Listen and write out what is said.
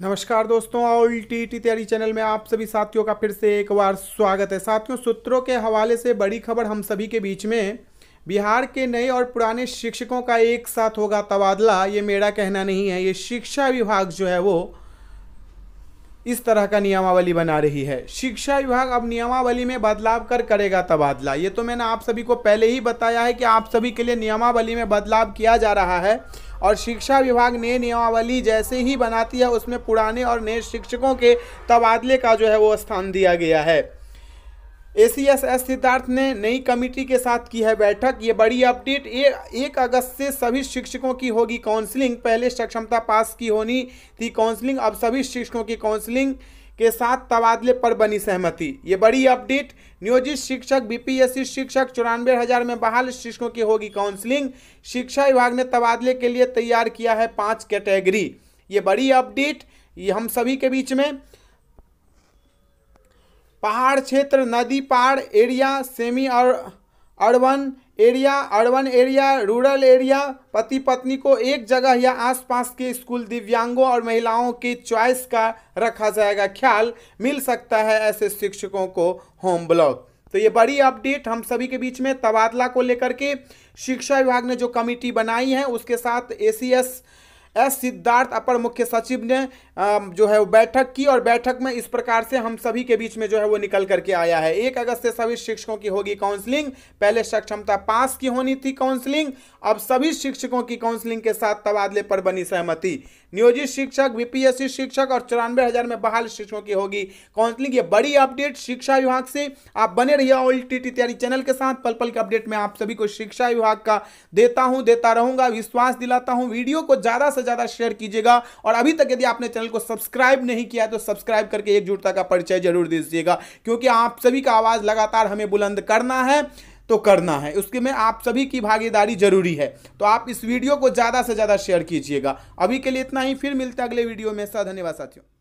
नमस्कार दोस्तों all T T तैयारी चैनल में आप सभी साथियों का फिर से एक बार स्वागत है साथियों सूत्रों के हवाले से बड़ी खबर हम सभी के बीच में बिहार के नए और पुराने शिक्षकों का एक साथ होगा तबादला ये मेरा कहना नहीं है ये शिक्षा विभाग जो है वो इस तरह का नियमावली बना रही है शिक्षा विभाग अब नियमावली में बदलाव कर करेगा तबादला ये तो मैंने आप सभी को पहले ही बताया है कि आप सभी के लिए नियमावली में बदलाव किया जा रहा है और शिक्षा विभाग ने नियमावली जैसे ही बनाती है उसमें पुराने और नए शिक्षकों के तबादले का जो है वो स्थान दिया गया है ए सिद्धार्थ ने नई कमेटी के साथ की है बैठक ये बड़ी अपडेट ए, एक अगस्त से सभी शिक्षकों की होगी काउंसलिंग पहले सक्षमता पास की होनी थी काउंसलिंग अब सभी शिक्षकों की काउंसलिंग के साथ तबादले पर बनी सहमति ये बड़ी अपडेट नियोजित शिक्षक बीपीएससी शिक्षक चौरानवे हज़ार में बहाल शिक्षकों की होगी काउंसलिंग शिक्षा विभाग ने तबादले के लिए तैयार किया है पाँच कैटेगरी ये बड़ी अपडेट ये हम सभी के बीच में पहाड़ क्षेत्र नदी पहाड़ एरिया सेमी और urban area urban area rural area पति पत्नी को एक जगह या आसपास के स्कूल दिव्यांगों और महिलाओं के चॉइस का रखा जाएगा ख्याल मिल सकता है ऐसे शिक्षकों को होम ब्लॉक तो ये बड़ी अपडेट हम सभी के बीच में तबादला को लेकर के शिक्षा विभाग ने जो कमेटी बनाई है उसके साथ ए एस सिद्धार्थ अपर मुख्य सचिव ने जो है वो बैठक की और बैठक में इस प्रकार से हम सभी के बीच में जो है वो निकल करके आया है एक अगस्त से सभी शिक्षकों की होगी काउंसलिंग पहले सक्षमता पास की होनी थी काउंसलिंग अब सभी शिक्षकों की काउंसलिंग के साथ तबादले पर बनी सहमति नियोजित शिक्षक बीपीएससी शिक्षक और चौरानवे हजार में बहाल शिक्षकों की होगी काउंसलिंग ये बड़ी अपडेट शिक्षा विभाग से आप बने रहिए ऑल टी तैयारी चैनल के साथ पल पल के अपडेट में आप सभी को शिक्षा विभाग का देता हूँ देता रहूंगा विश्वास दिलाता हूँ वीडियो को ज्यादा से ज़्यादा शेयर कीजिएगा और अभी तक यदि आपने चैनल को सब्सक्राइब नहीं किया तो सब्सक्राइब करके एकजुटता का परिचय जरूर दीजिएगा क्योंकि आप सभी का आवाज़ लगातार हमें बुलंद करना है तो करना है उसके में आप सभी की भागीदारी जरूरी है तो आप इस वीडियो को ज़्यादा से ज़्यादा शेयर कीजिएगा अभी के लिए इतना ही फिर मिलते हैं अगले वीडियो में सा धन्यवाद साथियों